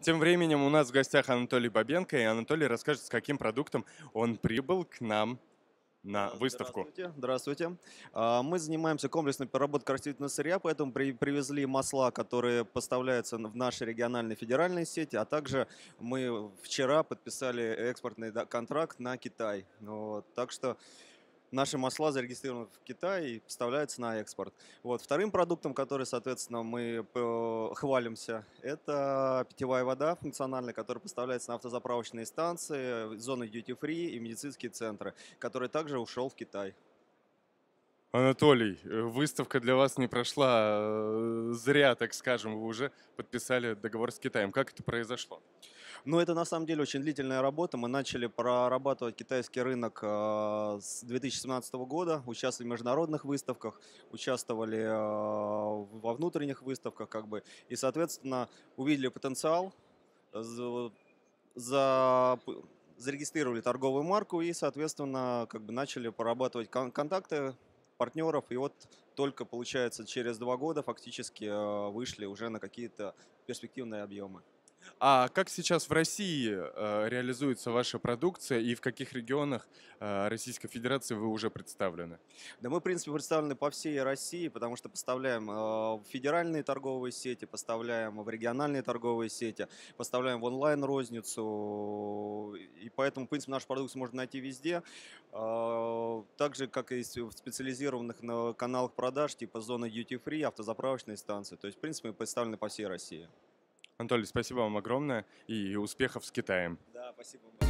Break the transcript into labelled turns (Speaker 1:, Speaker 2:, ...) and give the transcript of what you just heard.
Speaker 1: Тем временем у нас в гостях Анатолий Бабенко, и Анатолий расскажет, с каким продуктом он прибыл к нам на выставку. Здравствуйте. Здравствуйте. А, мы занимаемся
Speaker 2: комплексной переработкой растительного сырья, поэтому при, привезли масла, которые поставляются в наши региональные федеральные сети, а также мы вчера подписали экспортный контракт на Китай. Вот. Так что наши масла зарегистрированы в Китае и поставляются на экспорт. Вот. Вторым продуктом, который, соответственно, мы э, хвалимся, это питьевая вода функциональная, которая поставляется на автозаправочные станции, э, зоны duty-free и медицинские центры, который также ушел в Китай.
Speaker 1: Анатолий, э, выставка для вас не прошла зря, так скажем. Вы уже подписали договор с Китаем. Как это произошло?
Speaker 2: Но это на самом деле очень длительная работа. Мы начали прорабатывать китайский рынок а, с 2017 года, участвовали в международных выставках, участвовали а, во внутренних выставках, как бы, и, соответственно, увидели потенциал, за зарегистрировали торговую марку и, соответственно, как бы начали порабатывать кон контакты партнеров. И вот только, получается, через два года фактически а, вышли уже на какие-то перспективные
Speaker 1: объемы. А как сейчас в России э, реализуется ваша продукция и в каких регионах э, Российской Федерации вы уже представлены?
Speaker 2: Да мы, в принципе, представлены по всей России, потому что поставляем э, в федеральные торговые сети, поставляем в региональные торговые сети, поставляем в онлайн-розницу. И поэтому, в принципе, наш продукт можно найти везде. Так же, как и в специализированных на каналах продаж, типа зона duty-free, автозаправочные станции. То есть, в принципе, мы представлены по всей России. Анатолий,
Speaker 1: спасибо вам огромное и успехов с Китаем.
Speaker 2: Да, спасибо вам.